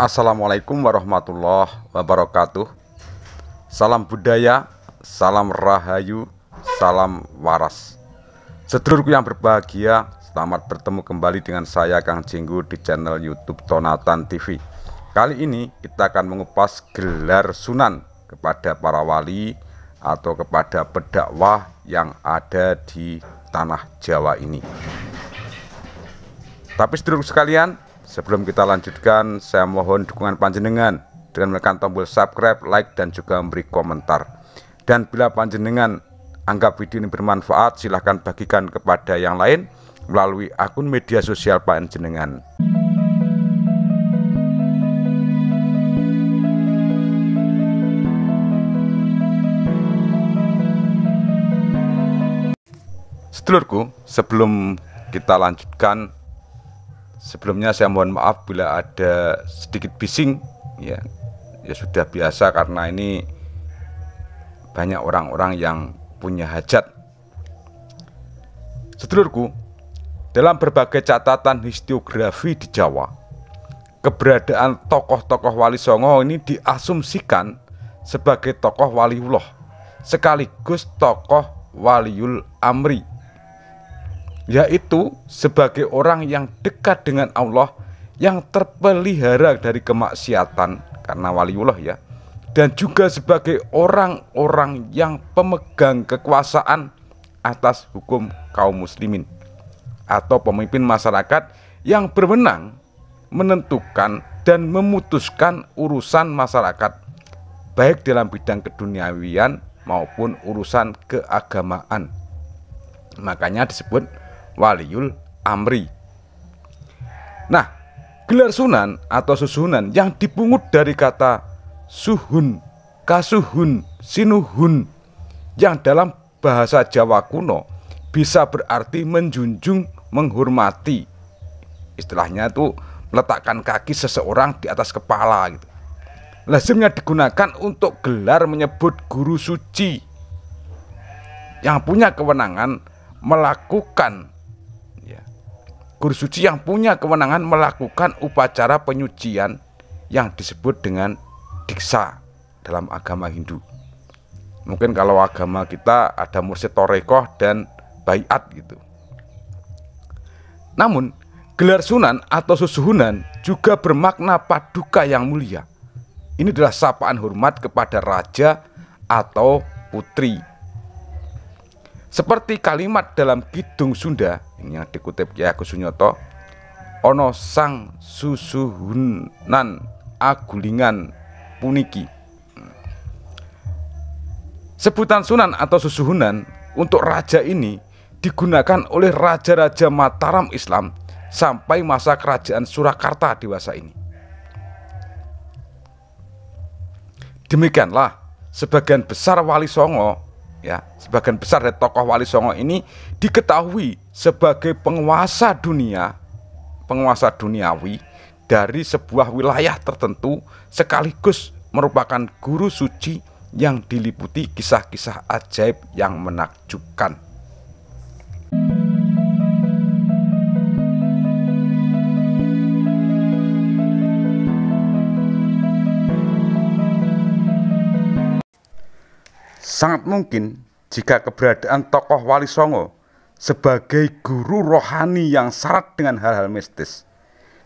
Assalamualaikum warahmatullahi wabarakatuh. Salam budaya, salam rahayu, salam waras. Sedulurku yang berbahagia, selamat bertemu kembali dengan saya Kang Jinggu di channel YouTube Tonatan TV. Kali ini kita akan mengupas gelar sunan kepada para wali atau kepada pedakwah yang ada di tanah Jawa ini. Tapi sedulurku sekalian, Sebelum kita lanjutkan, saya mohon dukungan panjenengan dengan menekan tombol subscribe, like, dan juga memberi komentar. Dan bila panjenengan anggap video ini bermanfaat, silahkan bagikan kepada yang lain melalui akun media sosial panjenengan. Sedulurku, sebelum kita lanjutkan Sebelumnya saya mohon maaf bila ada sedikit bising ya. Ya sudah biasa karena ini banyak orang-orang yang punya hajat. Sedulurku, dalam berbagai catatan historiografi di Jawa, keberadaan tokoh-tokoh Wali Songo ini diasumsikan sebagai tokoh waliullah sekaligus tokoh waliul amri yaitu sebagai orang yang dekat dengan Allah yang terpelihara dari kemaksiatan karena waliullah ya dan juga sebagai orang-orang yang pemegang kekuasaan atas hukum kaum muslimin atau pemimpin masyarakat yang berwenang menentukan dan memutuskan urusan masyarakat baik dalam bidang keduniawian maupun urusan keagamaan makanya disebut waliul amri. Nah, gelar sunan atau susunan yang dipungut dari kata suhun, kasuhun, sinuhun yang dalam bahasa Jawa kuno bisa berarti menjunjung, menghormati. Istilahnya itu meletakkan kaki seseorang di atas kepala gitu. Lazimnya digunakan untuk gelar menyebut guru suci yang punya kewenangan melakukan guru suci yang punya kewenangan melakukan upacara penyucian yang disebut dengan diksa dalam agama Hindu. Mungkin kalau agama kita ada mursyid torekoh dan bayat gitu. Namun, gelar sunan atau susuhunan juga bermakna paduka yang mulia. Ini adalah sapaan hormat kepada raja atau putri seperti kalimat dalam Kidung Sunda ini yang dikutip ya Sunyoto, ono sang susuhunan agulingan puniki. Hmm. Sebutan sunan atau susuhunan untuk raja ini digunakan oleh raja-raja Mataram Islam sampai masa kerajaan Surakarta dewasa ini. Demikianlah sebagian besar wali songo ya sebagian besar dari tokoh Wali Songo ini diketahui sebagai penguasa dunia penguasa duniawi dari sebuah wilayah tertentu sekaligus merupakan guru suci yang diliputi kisah-kisah ajaib yang menakjubkan Sangat mungkin jika keberadaan tokoh Wali Songo sebagai guru rohani yang syarat dengan hal-hal mistis,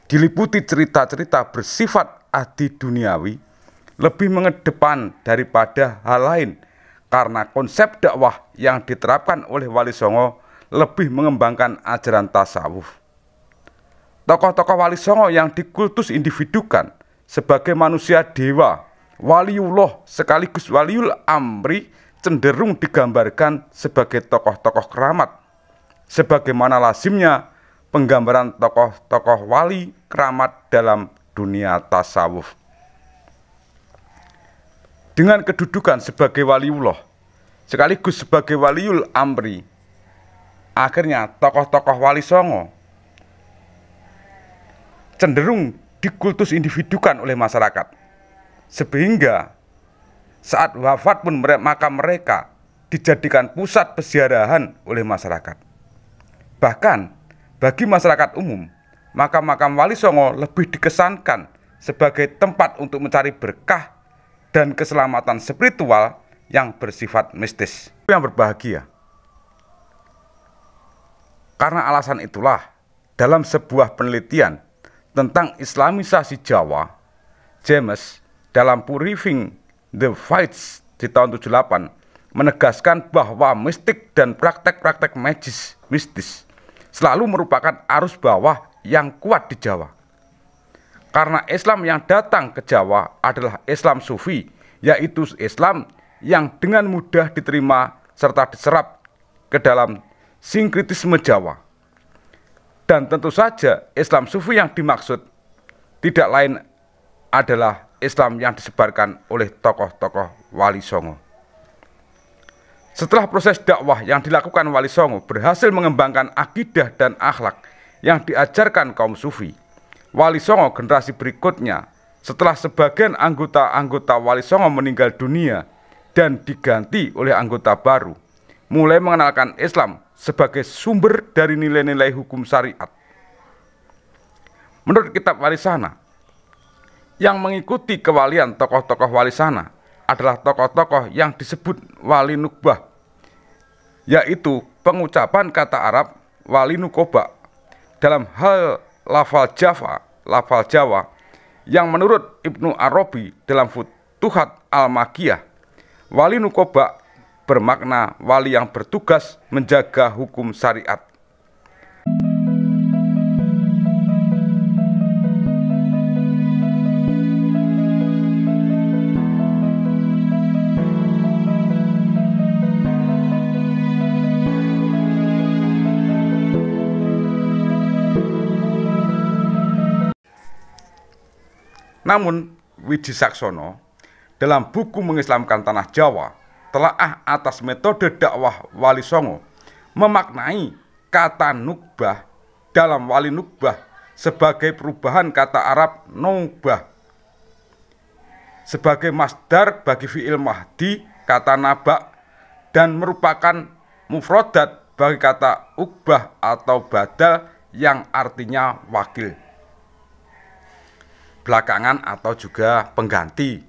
diliputi cerita-cerita bersifat adi duniawi, lebih mengedepan daripada hal lain karena konsep dakwah yang diterapkan oleh Wali Songo lebih mengembangkan ajaran tasawuf. Tokoh-tokoh Wali Songo yang dikultus individukan sebagai manusia dewa, waliullah sekaligus waliul amri cenderung digambarkan sebagai tokoh-tokoh keramat, sebagaimana lazimnya penggambaran tokoh-tokoh wali keramat dalam dunia tasawuf. Dengan kedudukan sebagai waliullah, sekaligus sebagai waliul amri, akhirnya tokoh-tokoh wali songo cenderung dikultus individukan oleh masyarakat, sehingga saat wafat pun maka mereka dijadikan pusat peziarahan oleh masyarakat. Bahkan bagi masyarakat umum, makam-makam Wali Songo lebih dikesankan sebagai tempat untuk mencari berkah dan keselamatan spiritual yang bersifat mistis. Yang berbahagia. Karena alasan itulah, dalam sebuah penelitian tentang Islamisasi Jawa, James dalam Puriving The Fights di tahun 78 menegaskan bahwa mistik dan praktek-praktek magis mistis selalu merupakan arus bawah yang kuat di Jawa. Karena Islam yang datang ke Jawa adalah Islam Sufi, yaitu Islam yang dengan mudah diterima serta diserap ke dalam sinkritisme Jawa. Dan tentu saja Islam Sufi yang dimaksud tidak lain adalah Islam yang disebarkan oleh tokoh-tokoh Wali Songo. Setelah proses dakwah yang dilakukan Wali Songo berhasil mengembangkan akidah dan akhlak yang diajarkan kaum sufi, Wali Songo generasi berikutnya setelah sebagian anggota-anggota Wali Songo meninggal dunia dan diganti oleh anggota baru, mulai mengenalkan Islam sebagai sumber dari nilai-nilai hukum syariat. Menurut kitab Wali Sana, yang mengikuti kewalian tokoh-tokoh wali sana adalah tokoh-tokoh yang disebut wali nukbah, yaitu pengucapan kata Arab wali nukoba dalam hal lafal Jawa, lafal Jawa, yang menurut Ibnu Arabi dalam Futuhat Al-Makiyah, wali nukoba bermakna wali yang bertugas menjaga hukum syariat Namun, Widi Saksono dalam buku mengislamkan tanah Jawa telah ah atas metode dakwah Wali Songo memaknai kata nukbah dalam Wali Nukbah sebagai perubahan kata Arab nubah sebagai masdar bagi fiil mahdi kata nabak dan merupakan mufrodat bagi kata ukbah atau badal yang artinya wakil belakangan atau juga pengganti.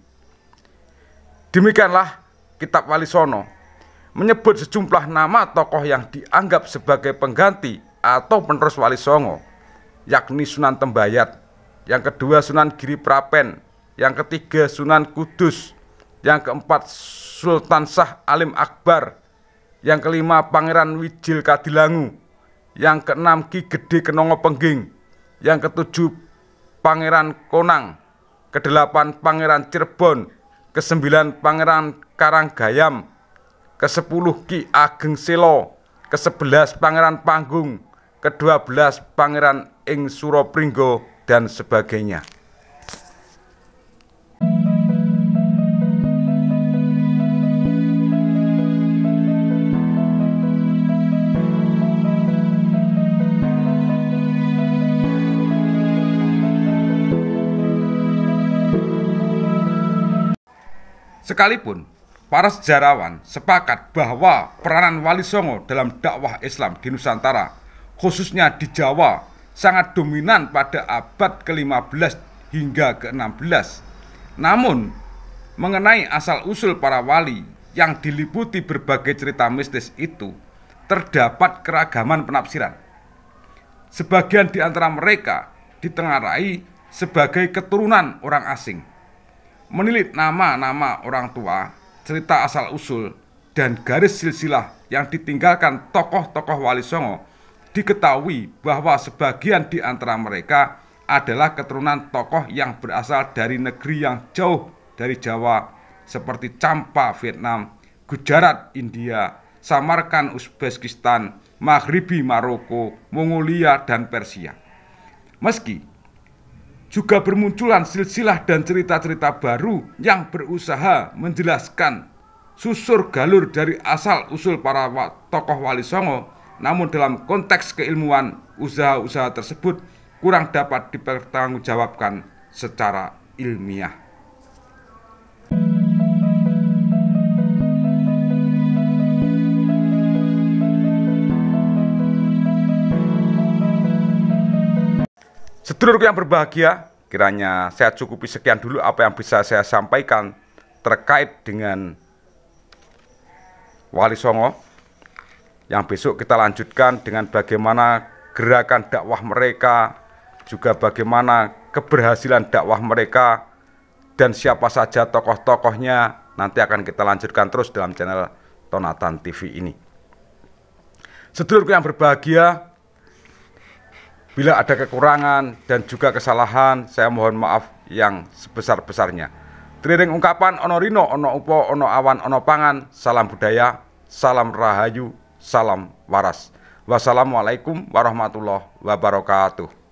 Demikianlah kitab Wali Walisono menyebut sejumlah nama tokoh yang dianggap sebagai pengganti atau penerus Wali Songo, yakni Sunan Tembayat, yang kedua Sunan Giri Prapen, yang ketiga Sunan Kudus, yang keempat Sultan Sah Alim Akbar, yang kelima Pangeran Wijil Kadilangu, yang keenam Ki Gede Kenongo Pengging, yang ketujuh Pangeran Konang, kedelapan Pangeran Cirebon, kesembilan Pangeran Karanggayam, kesepuluh Ki Ageng Selo, kesebelas Pangeran Panggung, kedua belas Pangeran Ing suropringgo dan sebagainya. Sekalipun para sejarawan sepakat bahwa peranan Wali Songo dalam dakwah Islam di Nusantara, khususnya di Jawa, sangat dominan pada abad ke-15 hingga ke-16. Namun, mengenai asal-usul para wali yang diliputi berbagai cerita mistis itu, terdapat keragaman penafsiran. Sebagian di antara mereka ditengarai sebagai keturunan orang asing menilik nama-nama orang tua, cerita asal-usul, dan garis silsilah yang ditinggalkan tokoh-tokoh Wali Songo, diketahui bahwa sebagian di antara mereka adalah keturunan tokoh yang berasal dari negeri yang jauh dari Jawa, seperti Campa, Vietnam, Gujarat, India, Samarkand, Uzbekistan, Maghribi, Maroko, Mongolia, dan Persia. Meski juga bermunculan silsilah dan cerita-cerita baru yang berusaha menjelaskan susur galur dari asal-usul para tokoh Wali Songo, namun dalam konteks keilmuan, usaha-usaha tersebut kurang dapat dipertanggungjawabkan secara ilmiah. Sedulurku yang berbahagia, kiranya saya cukupi sekian dulu apa yang bisa saya sampaikan terkait dengan Wali Songo. Yang besok kita lanjutkan dengan bagaimana gerakan dakwah mereka, juga bagaimana keberhasilan dakwah mereka, dan siapa saja tokoh-tokohnya nanti akan kita lanjutkan terus dalam channel Tonatan TV ini. Sedulurku yang berbahagia, Bila ada kekurangan dan juga kesalahan, saya mohon maaf yang sebesar-besarnya. Triring ungkapan ono rino, ono upo, ono awan, ono pangan, salam budaya, salam rahayu, salam waras. Wassalamualaikum warahmatullahi wabarakatuh.